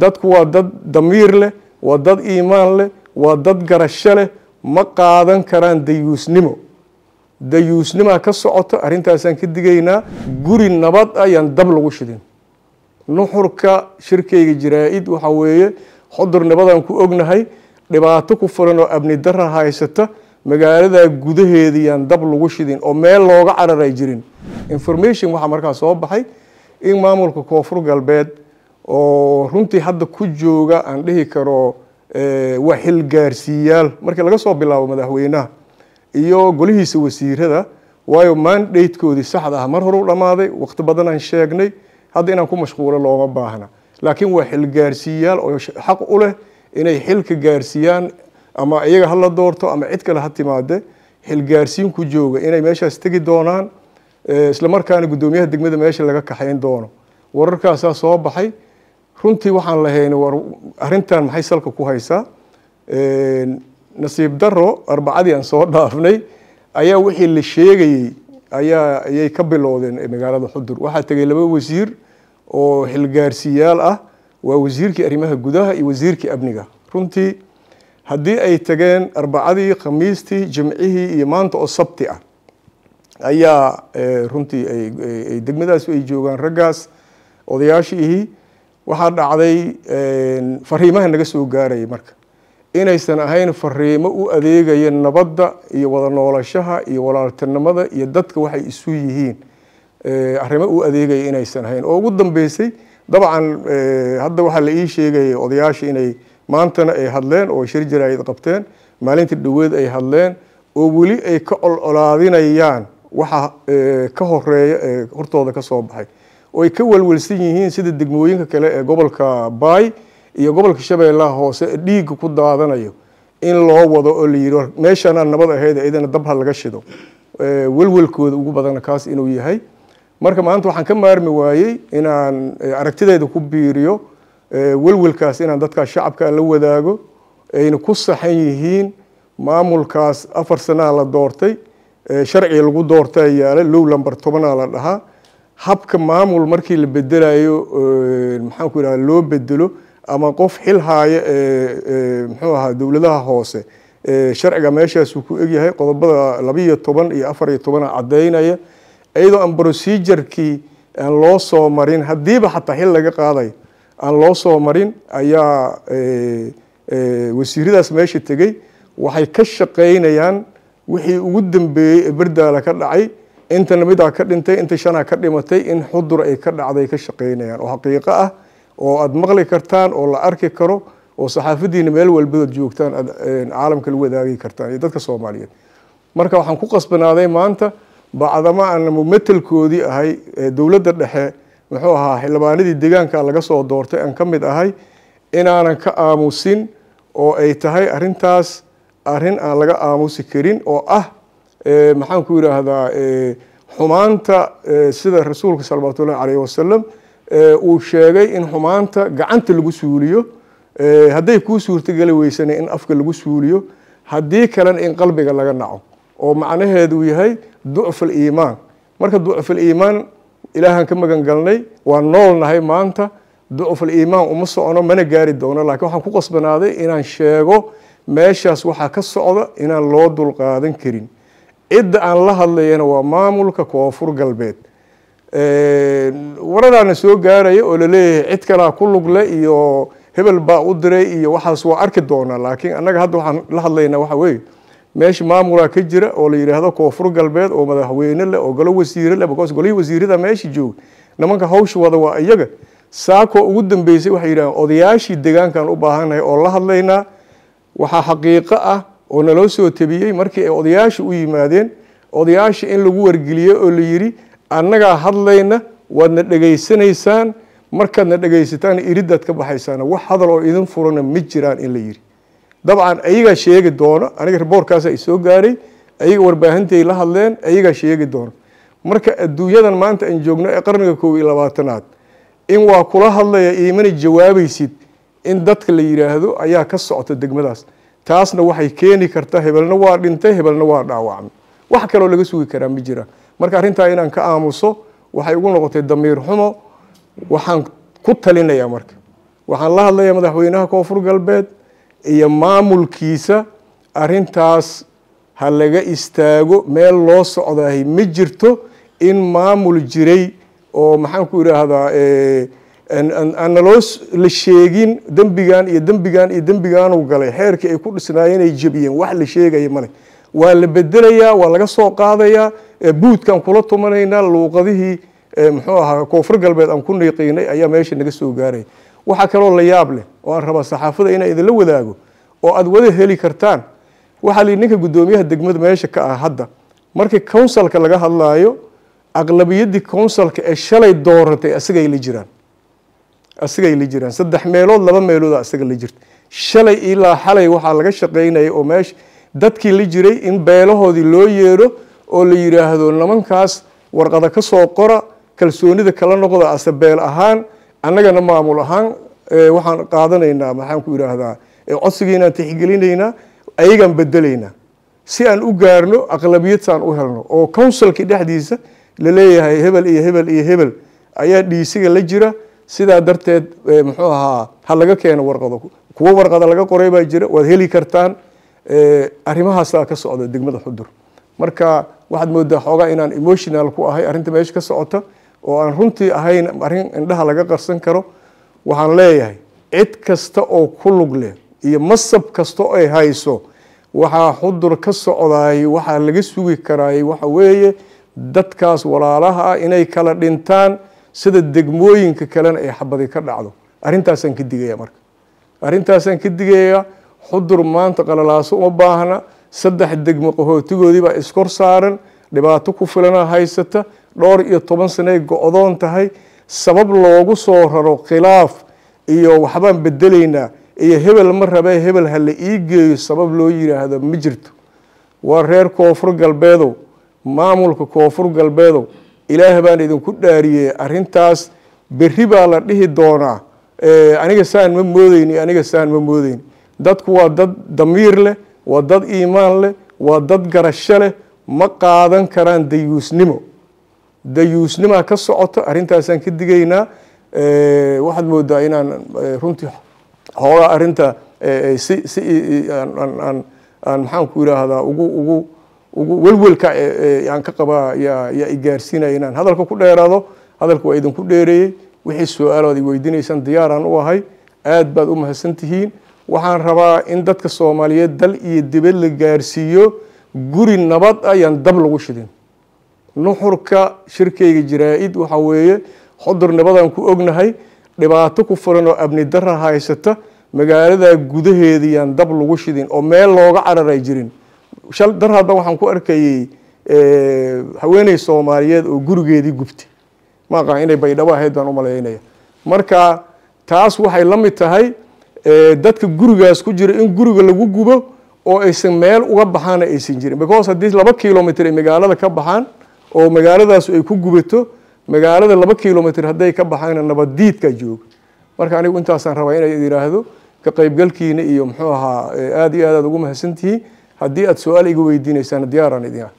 dadku waa dad damiir leh waa dad iimaan leh waa dad garasho leh ma qaadan karaan dayuusnimo dayuusnimaa ka socoto arrintaasaan ka digaynaa guri nabad ayaan dab lagu shidin nuxurka shirkayga jaraaid waxa weeye xudur nabadaan ku ognahay dhibaato ku furan oo abni dara haysata magaaladaa gudaheedii yaan dab lagu shidin oo meel looga cararay jirin information waxaa markaa soo baxay in maamulka koonfur galbeed oo runtii hadda ku jooga aan dhihi karo eh, waa xilgaarsiiyaal markii laga soo bilaabo madaxweynaha iyo golihiisa wasiirada waayo mandatekoodii saxda ah mar hore u dhammaaday wakhti badan aan sheegnay hadda inaan ku mashquulo looma baahna laakiin waa xilgaarsiiyaal oo xaq u leh inay xilka gaarsiiyaan ama iyaga hala doorto ama cid kale ha timaade xilgaarsiin ku jooga inay meeshaas tegi doonaan eh, isla guddoomiyaha degmada meesha laga kaxayn doono wararkaasaa soo baxay runtii waxaan lahayn war arintan maxay salka ku haysaa nasiib daro arbacadii aan soo dhaafnay ayaa wixii la sheegayey ayaa ayay ka bilowdeen magaalada xudur waxaa tegay laba wasiir oo xilgaarsiyaal ah waa wasiirkii arrimaha gudaha iyo wasiirkii amniga runtii haddii ay tageen arbacadii khamiistii jimcihii iyo maanta oo sabti ah ayaa eh, runtii ay degmadaasu ay joogaan raggaas odayaashiihii waxaa dhacday fariimaha naga soo gaarayay marka inaysan ahayn fariimo u adeegaya nabadda iyo wada noolashaha iyo walaaltinimada iyo dadka waxay isu yihiin arrimo u adeegaya inaysan ahayn oo ugu dambeysay dabcan hadda waxaa la ii sheegaya odayaasha inay maantana ay hadleen oo shir jaraayid qabteen maalinta dhaweed ay hadleen oo weli ay ka ololaadinayaan waxa ka horeeya ee hortooda ka soo baxay oo ay ka walwalsan yihiin sida degmooyinka kale ee gobolka baay iyo gobolka shabeellaha hoose dhiigga ku daadanayo in loo wado oo la yihi meeshaanaan nabad ahayd idana dabha laga shido welwalkooda ugu badana kaas inuu yahay marka maanta waxaan ka maarmi waayey inaan aragtideeda ku biiriyo welwalkaas inaan dadkaa shacabka la wadaago ayna ku saxan yihiin maamulkaas afar sanaa la doortay sharciga lagu doortaa yaala low lamber tobanaa la dhahaa habka maamul markii la bedelayo eh, maxaan ku yidhahda loo bedelo ama qof xil haaya eh, eh, muxuu ahaa dowladaha hoose sharciga meeshaasuu ku egyahay qodobada labiiyo toban iyo afar iyo tobana caddaynaya iyadoo aan procedurekii aan loo soo marin haddiiba xataa xil laga qaaday aan loo soo marin ayaa wasiiradaas meesha tegey waxay ka shaqaynayaan wixii ugu dambeeyey ee berdaala ka dhacay inta lamidaa ah ka dhintay inta shanaa ah ka dhimatay in xudur ay ka dhacday ka shaqeynayaan oo xaqiiqo ah oo aada maqli kartaan oo la arki karo oo saxaafadiina meel walbadood joogtaan aad caalamka lagu wadaagi kartaan iyo dadka soomaaliyeed marka waxaan ku qasbanaaday maanta bacdama aan mumatelkoodii ahay dowladda dhexe muxuu ahaa xildhibaanadii deegaanka laga soo doortay aan ka mid ahay inaanan ka aamusin oo ay tahay arintaas arin aan laga aamusi karin oo ah Eh, maxaan ku yidhaahdaa eh, xumaanta eh, sida rasuulka salawatullahi alayh wasalam uu sheegay in xumaanta gacanta lagu suuliyo hadday kuu suurtogeli weysane in afka lagu suuliyo haddii kalena in qalbiga laga naco oo macnaheedu yahay ducf aliimaan marka ducf aliimaan ilaahaan ka magan galnay waa noolnahay maanta ducf aliimaan uma socono mana gaari doono laakiin waxaan ku qasbanaaday inaan sheego meeshaas waxaa ka socda inaan loo dulqaadan karin cidda aan la hadlayana waa maamulka koonfur galbeed waradaana soo gaaraya oo laleeyahay cid kalaa ku lugle iyo hebel baa u diray iyo waxaas waa arki doonaa laakiin annaga hadda waxaan la hadlaynaa waxa weeye meesha maamulaa ka jira oo la yidhaahdo koonfur galbeed oo madaxweyne leh oo golo wasiire leh bakaas golihii wasiirada meesha jooga nimanka hawsha wada waa iyaga saakoo ugu dambeysay waxay yidhahdeen odayaashii deegaankaan u baahannahay oo la hadlaynaa waxaa xaqiiqo ah oo naloo soo tabiyey markii ay odayaasha u yimaadeen odayaasha in lagu wargeliyo oo la yidhi annagaa hadlayna waadna dhegaysanaysaan markaadna dhegaysataan iridaad ka baxaysaan wax hadal oo idin furana ma jiraan in la yidhi dabcan ayagaa sheegi doono aniga riboorkaasa soo gaaray ayaga warbaahintay la hadleen ayagaa sheegi doono marka adduunyadan maanta aan joogno ee qarniga koob iyo labaatanaad in waa kula hadlaya iimana jawaabaysid in dadka la yidhaahdo ayaa ka socota degmadaas taasna waxay keeni kartaa hebelna waa dhintay hebelna waa dhaawacmay wax kaloo laga sugi karaa ma jira marka arrintaa inaan ka aamuso waxay ugu noqotay damiir xumo waxaan ku talinayaa marka waxaan la hadlayaa madaxweynaha koonfur galbeed iyo maamulkiisa arintaas ha laga istaago meel loo socdaahay ma jirto in maamul jiray oo maxaan ku idhaahdaa aan naloo la sheegin dembigan iyo dembigan iyo dembigaanuu galay xeerkii ay ku dhisnaayeen ay jebiyeen wax la sheegaya male waa la bedelayaa waa laga soo qaadayaa buudkaan kula tumanaynaa luuqadihii muxuu ahaa koonfur galbeed aan ku niiqiinay ayaa meesha naga soo gaaraya waxaa kaloo la yaab leh oo aan rabaa saxaafada inaan idinla wadaago oo aada wada heli kartaan waxaa lii ninka guddoomiyaha degmada meesha ka ah hadda markii counsalka laga hadlaayo aqlabiyaddii counsalka ee shalay dooratay asagay la jiraan asigay la jiraan saddex meelood laba meelood asaga la jirta shalay ilaa xalay waxaa laga shaqaynaya oo meesha dadkii la jiray in beelahoodii loo yeedho oo la yidhaahdo nimankaas warqada ka soo qora kalsoonida kala noqda ase beel ahaan annagana maamul ahaan waxaan qaadanaynaa maxaan ku yidhaahdaa codsiga tixgelinaynaa ayagaan bedelaynaa si aan u gaarno aqlabiyadsaan u helno oo counsilka dhexdiisa la leeyahay hebel iyo hebel iyo hebel ayaa dhiisiga la jira sidaa darteed eh, muxuu ahaa ha laga keeno warqado kuwo warqada laga qoray baa jira waad heli kartaan eh, arrimahaasaa ka socda degmada xudur marka waxaad moodaa xoogaa inaan emotional ku ahay arrinta meesha ka socota oo aan runtii ahayn arrin indhaha laga qarsan karo waxaan leeyahay cid kasta oo ku lug leh iyo masab kasta ay hayso waxaa xudur ka socdaayey waxaa laga sugi karaayey waxa weeye dadkaas walaalaha ah inay kala dhintaan sida degmooyinka kalena ay xabadi ka dhacdo arrintaasaan ka digaya marka arrintaasaan ka digaya xudur maanta qalalaaso uma baahna saddex degmo qahootigoodiibaa iskor saaran dhibaato ku filana haysata dhowr iyo toban sanay go-doon tahay sabab loogu soo raro khilaaf iyo waxbaan bedelaynaa iyo hebel ma rabe hebel ha la ii geeyo sabab loo yidhaahdo ma jirto waa reer koonfur galbeedow maamulka koonfur galbeedow ilaah baan idinku dhaariyey arintaas berri baa la dhihi doonaa aniga saan ma moodeyni aniga saan ma moodeyni dadku waa dad damiir leh waa dad iimaan leh waa dad garasho leh ma qaadan karaan dayuusnimo dayuusnimaa ka socoto arintaasaan ka digaynaa waxaad moodaa inaan runtii hoogaa arinta si si aan maxaan ku yidhaahdaa ugu ugu ugu welwelka eh, eh, aan ka qaba yaa igaarsiinaya inaan hadalka ku dheeraado hadalka waa idinku dheereeyey wixii su-aalood i weydiinaysaan diyaaraan u ahay aad baad u mahadsan tihiin waxaan rabaa in dadka soomaaliyeed dal iyo dibad la gaarsiiyo guri nabad ah yaan dab lagu shidin nuxurka shirkayga jiraa-id waxa weeye xodur nabadaan ku ognahay dhibaato ku furan oo abni dara haysata magaaladaa gudaheeda yaan dab lagu shidin oo meel looga cararay jirin shal dar hadda waxaan ku arkayey eh, haweeney soomaaliyeed oo gurigeedii gubtay maaqaa inay baydhabo ahayd baan u malaynaya marka taas waxay la mid tahay eh, dadka gurigaas ku jira in guriga lagu gubo oo aysan meel uga baxaana aysan jirin because haddii laba kilomitr ay magaalada ka baxaan oo magaaladaasu ay ku gubato magaalada laba kilomitr hadday ka baxaana nabaddiidkaa jooga marka anigu intaasaan rabaa inay idhaahdo ka qaybgalkiina iyo muxuu ahaa eh, aada iyo aad aad ugu mahadsantihiin haddii aad su-aal iga weydiinaysaan diyaaran idin